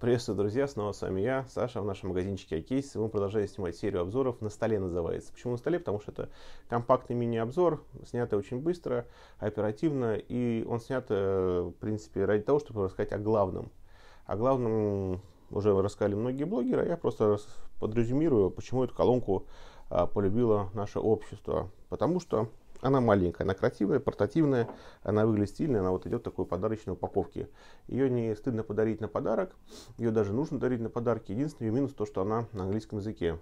Приветствую, друзья, снова с вами я, Саша, в нашем магазинчике Акейс. Мы продолжаем снимать серию обзоров «На столе» называется. Почему «На столе»? Потому что это компактный мини-обзор, снятый очень быстро, оперативно, и он снят, э, в принципе, ради того, чтобы рассказать о главном. О главном уже рассказали многие блогеры, а я просто подрезюмирую, почему эту колонку а, полюбило наше общество. Потому что она маленькая, она красивая, портативная, она выглядит стильно, она вот идет в такой подарочной упаковке. Ее не стыдно подарить на подарок, ее даже нужно дарить на подарки. Единственный минус то, что она на английском языке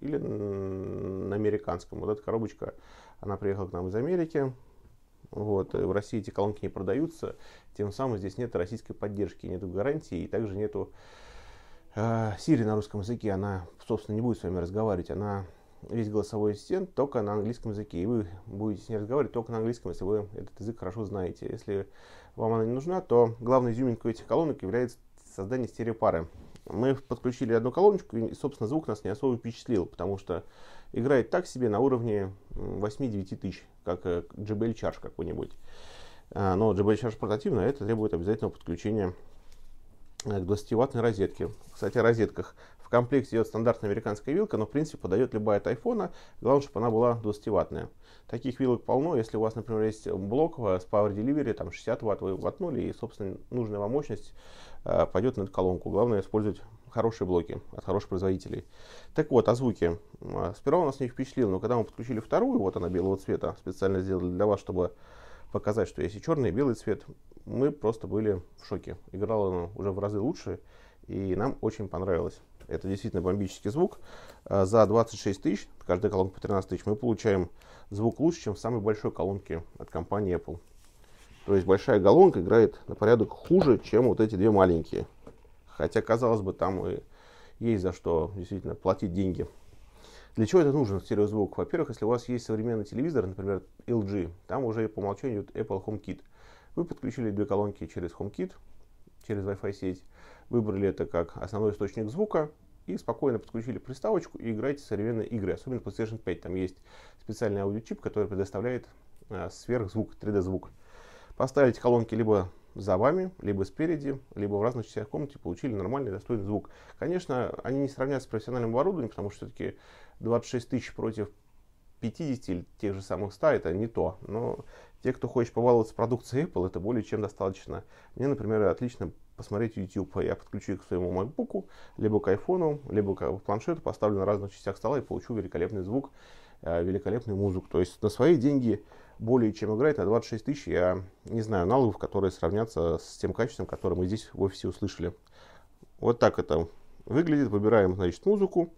или на американском. Вот эта коробочка, она приехала к нам из Америки. Вот, э, в России эти колонки не продаются, тем самым здесь нет российской поддержки, нету гарантии и также нету э, на русском языке. Она, собственно, не будет с вами разговаривать, она весь голосовой ассистент только на английском языке. И вы будете с ней разговаривать только на английском, если вы этот язык хорошо знаете. Если вам она не нужна, то главной изюминкой этих колонок является создание стереопары. Мы подключили одну колоночку, и, собственно, звук нас не особо впечатлил, потому что играет так себе на уровне 8-9 тысяч, как JBL э, Charge какой-нибудь. А, но JBL Charge портативная, а это требует обязательного подключения э, к 20-ваттной розетке. Кстати, о розетках комплекте идет стандартная американская вилка, но в принципе подойдет любая от айфона. Главное, чтобы она была 20-ваттная. Таких вилок полно. Если у вас, например, есть блок с Power Delivery, там 60 ватт вы воткнули, и, собственно, нужная вам мощность э, пойдет на эту колонку. Главное использовать хорошие блоки от хороших производителей. Так вот, о звуке. Э, сперва у нас не впечатлил, но когда мы подключили вторую, вот она белого цвета, специально сделали для вас, чтобы показать, что есть и черный, и белый цвет, мы просто были в шоке. Играла она уже в разы лучше, и нам очень понравилось это действительно бомбический звук. А, за 26 тысяч, каждая колонка по 13 тысяч, мы получаем звук лучше, чем в самой большой колонке от компании Apple. То есть большая колонка играет на порядок хуже, чем вот эти две маленькие. Хотя, казалось бы, там и есть за что действительно платить деньги. Для чего это нужен стереозвук? Во-первых, если у вас есть современный телевизор, например, LG, там уже по умолчанию идет Apple HomeKit. Вы подключили две колонки через HomeKit, через Wi-Fi сеть, выбрали это как основной источник звука, и спокойно подключили приставочку и играете современные игры. Особенно PlayStation 5. Там есть специальный аудиочип, который предоставляет э, сверхзвук, 3D-звук. Поставили эти колонки либо за вами, либо спереди, либо в разных частях комнаты получили нормальный достойный звук. Конечно, они не сравнятся с профессиональным оборудованием, потому что все-таки 26 тысяч против 50 или тех же самых 100 это не то. Но те, кто хочет побаловаться продукцией Apple, это более чем достаточно. Мне, например, отлично посмотреть YouTube. Я подключу их к своему MacBook, либо к iPhone, либо к планшету, поставлю на разных частях стола и получу великолепный звук, э, великолепную музыку. То есть на свои деньги более чем играет, на 26 тысяч я не знаю налогов, которые сравнятся с тем качеством, которое мы здесь в офисе услышали. Вот так это выглядит. Выбираем, значит, музыку.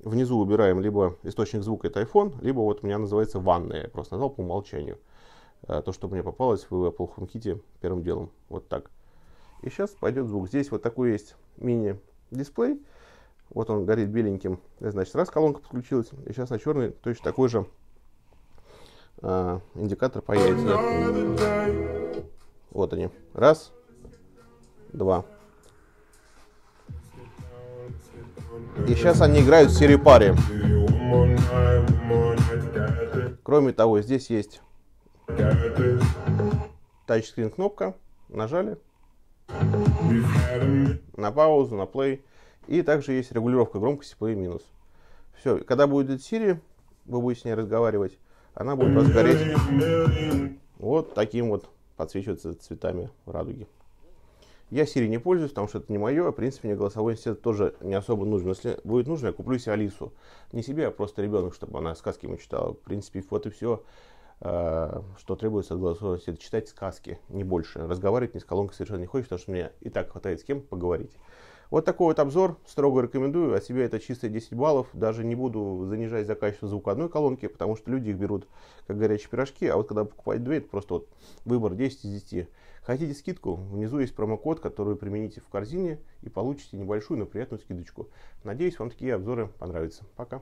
Внизу выбираем либо источник звука, это iPhone, либо вот у меня называется ванная. Я просто назвал по умолчанию. Э, то, что мне попалось в Apple HomeKit первым делом. Вот так. И сейчас пойдет звук. Здесь вот такой есть мини-дисплей. Вот он горит беленьким. значит, раз колонка подключилась, и сейчас на черный точно такой же э, индикатор появится. Вот они. Раз, два. И сейчас они играют в пари. Кроме того, здесь есть тачскрин кнопка. Нажали на паузу, на play. И также есть регулировка громкости play минус. Все, когда будет Siri, вы будете с ней разговаривать, она будет вас гореть вот таким вот подсвечиваться цветами радуги. Я Siri не пользуюсь, потому что это не мое. А, в принципе, мне голосовой ассистент тоже не особо нужен. Если будет нужно, я куплю себе Алису. Не себе, а просто ребенок, чтобы она сказки ему читала. В принципе, вот и все. Э, что требуется от голосового это читать сказки, не больше. Разговаривать ни с колонкой совершенно не хочешь, потому что мне и так хватает с кем поговорить. Вот такой вот обзор, строго рекомендую, а себе это чистые 10 баллов, даже не буду занижать за качество звука одной колонки, потому что люди их берут как горячие пирожки, а вот когда покупать две, это просто вот выбор 10 из 10. Хотите скидку? Внизу есть промокод, который вы примените в корзине и получите небольшую, но приятную скидочку. Надеюсь, вам такие обзоры понравятся. Пока!